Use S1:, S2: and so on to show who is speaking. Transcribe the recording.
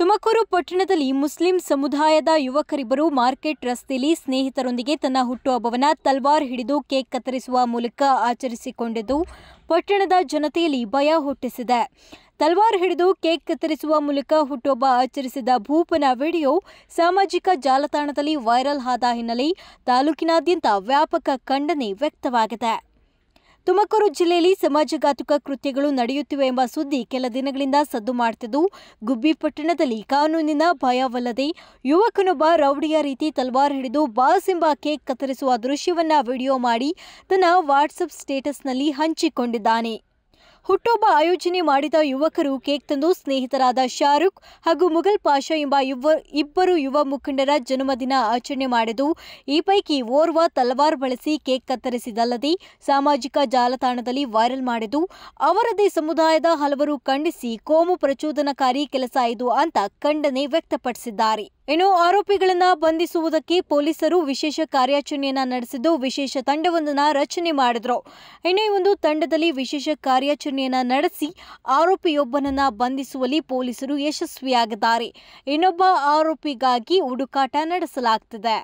S1: ತುಮಕೂರು ಪಟ್ಟಣದಲ್ಲಿ ಮುಸ್ಲಿಂ ಸಮುದಾಯದ ಯುವಕರಿಬ್ಬರು ಮಾರ್ಕೆಟ್ ರಸ್ತೆಯಲ್ಲಿ ಸ್ನೇಹಿತರೊಂದಿಗೆ ತನ್ನ ಹುಟ್ಟುಹಬ್ಬವನ್ನು ತಲ್ವಾರ್ ಹಿಡಿದು ಕೇಕ್ ಕತ್ತರಿಸುವ ಮೂಲಕ ಆಚರಿಸಿಕೊಂಡಿದ್ದು ಪಟ್ಟಣದ ಜನತೆಯಲ್ಲಿ ಭಯ ಹುಟ್ಟಿಸಿದೆ ತಲ್ವಾರ್ ಹಿಡಿದು ಕೇಕ್ ಕತ್ತರಿಸುವ ಮೂಲಕ ಹುಟ್ಟುಹಬ್ಬ ಆಚರಿಸಿದ ಭೂಪನ ವಿಡಿಯೋ ಸಾಮಾಜಿಕ ಜಾಲತಾಣದಲ್ಲಿ ವೈರಲ್ ಆದ ಹಿನ್ನೆಲೆ ತಾಲೂಕಿನಾದ್ಯಂತ ವ್ಯಾಪಕ ಖಂಡನೆ ವ್ಯಕ್ತವಾಗಿದೆ ತುಮಕೂರು ಜಿಲ್ಲೆಯಲ್ಲಿ ಸಮಾಜಘಾತುಕ ಕೃತ್ಯಗಳು ನಡೆಯುತ್ತಿವೆ ಎಂಬ ಸುದ್ದಿ ಕೆಲ ದಿನಗಳಿಂದ ಸದ್ದು ಮಾಡ್ತಿದ್ದು ಗುಬ್ಬಿ ಪಟ್ಟಣದಲ್ಲಿ ಕಾನೂನಿನ ಭಯವಲ್ಲದೆ ಯುವಕನೊಬ್ಬ ರೌಡಿಯ ರೀತಿ ತಲ್ವಾರ್ ಹಿಡಿದು ಬಾಸ್ ಎಂಬ ಕೇಕ್ ಕತ್ತರಿಸುವ ದೃಶ್ಯವನ್ನ ವಿಡಿಯೋ ಮಾಡಿ ತನ್ನ ವಾಟ್ಸಪ್ ಸ್ಟೇಟಸ್ನಲ್ಲಿ ಹಂಚಿಕೊಂಡಿದ್ದಾನೆ ಹುಟ್ಟೊಬ್ಬ ಆಯೋಜನೆ ಮಾಡಿದ ಯುವಕರು ಕೇಕ್ ತಂದು ಸ್ನೇಹಿತರಾದ ಶಾರುಖ್ ಹಾಗೂ ಮುಘಲ್ ಪಾಷಾ ಎಂಬ ಇಬ್ಬರು ಯುವ ಮುಖಂಡರ ಜನ್ಮದಿನ ಆಚರಣೆ ಮಾಡಿದ್ದು ಈ ಪೈಕಿ ಓರ್ವ ತಲವಾರ್ ಬಳಸಿ ಕೇಕ್ ಕತ್ತರಿಸಿದಲ್ಲದೆ ಸಾಮಾಜಿಕ ಜಾಲತಾಣದಲ್ಲಿ ವೈರಲ್ ಮಾಡಿದ್ದು ಅವರದೇ ಸಮುದಾಯದ ಹಲವರು ಖಂಡಿಸಿ ಕೋಮು ಪ್ರಚೋದನಕಾರಿ ಕೆಲಸ ಇದು ಅಂತ ಖಂಡನೆ ವ್ಯಕ್ತಪಡಿಸಿದ್ದಾರೆ ಇನ್ನು ಆರೋಪಿಗಳನ್ನು ಬಂಧಿಸುವುದಕ್ಕೆ ಪೊಲೀಸರು ವಿಶೇಷ ಕಾರ್ಯಾಚರಣೆಯನ್ನ ನಡೆಸಿದ್ದು ವಿಶೇಷ ತಂಡವೊಂದನ್ನು ರಚನೆ ಮಾಡಿದ್ರು ಇನ್ನು ಒಂದು ತಂಡದಲ್ಲಿ ವಿಶೇಷ ಕಾರ್ಯಾಚರಣೆ ಕಾರ್ಯಾಚರಣೆಯನ್ನು ನಡೆಸಿ ಆರೋಪಿಯೊಬ್ಬನನ್ನ ಬಂಧಿಸುವಲ್ಲಿ ಪೊಲೀಸರು ಯಶಸ್ವಿಯಾಗಿದ್ದಾರೆ ಇನ್ನೊಬ್ಬ ಆರೋಪಿಗಾಗಿ ಹುಡುಕಾಟ ನಡೆಸಲಾಗ್ತಿದೆ